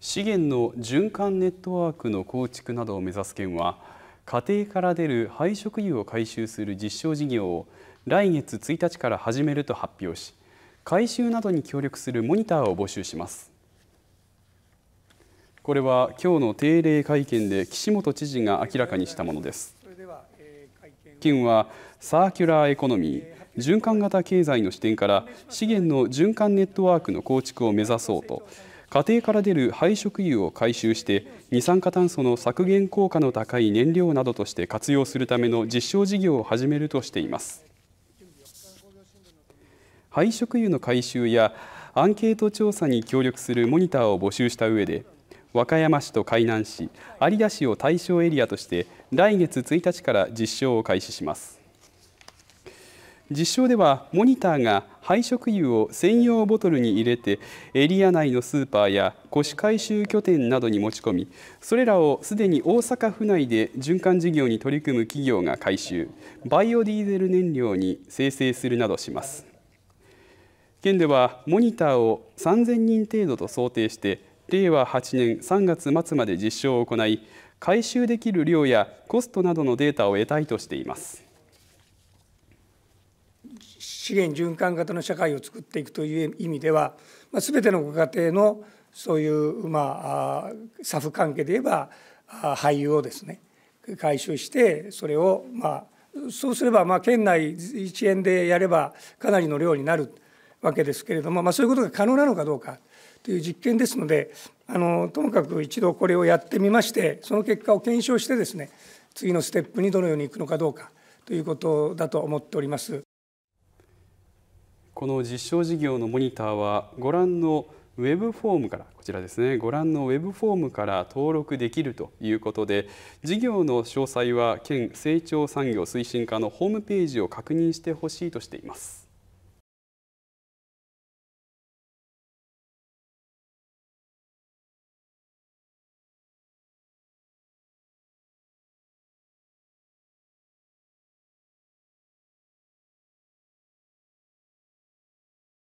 資源の循環ネットワークの構築などを目指す県は家庭から出る廃食油を回収する実証事業を来月1日から始めると発表し回収などに協力するモニターを募集しますこれは今日の定例会見で岸本知事が明らかにしたものです県はサーキュラーエコノミー循環型経済の視点から資源の循環ネットワークの構築を目指そうと家庭から出る廃食油を回収して二酸化炭素の削減効果の高い燃料などとして活用するための実証事業を始めるとしています廃食油の回収やアンケート調査に協力するモニターを募集した上で和歌山市と海南市有田市を対象エリアとして来月1日から実証を開始します実証ではモニターが廃食油を専用ボトルに入れてエリア内のスーパーや古紙回収拠点などに持ち込みそれらをすでに大阪府内で循環事業に取り組む企業が回収バイオディーゼル燃料に生成するなどします県ではモニターを3000人程度と想定して令和8年3月末まで実証を行い回収できる量やコストなどのデータを得たいとしています資源循環型の社会を作っていくという意味では、まあ、全てのご家庭のそういう、まあ、サフ関係で言えば廃油をですね回収してそれを、まあ、そうすれば、まあ、県内1円でやればかなりの量になるわけですけれども、まあ、そういうことが可能なのかどうかという実験ですのであのともかく一度これをやってみましてその結果を検証してですね次のステップにどのようにいくのかどうかということだと思っております。この実証事業のモニターはご覧のウェブフォームからこちらですねご覧のウェブフォームから登録できるということで事業の詳細は県成長産業推進課のホームページを確認してほしいとしています。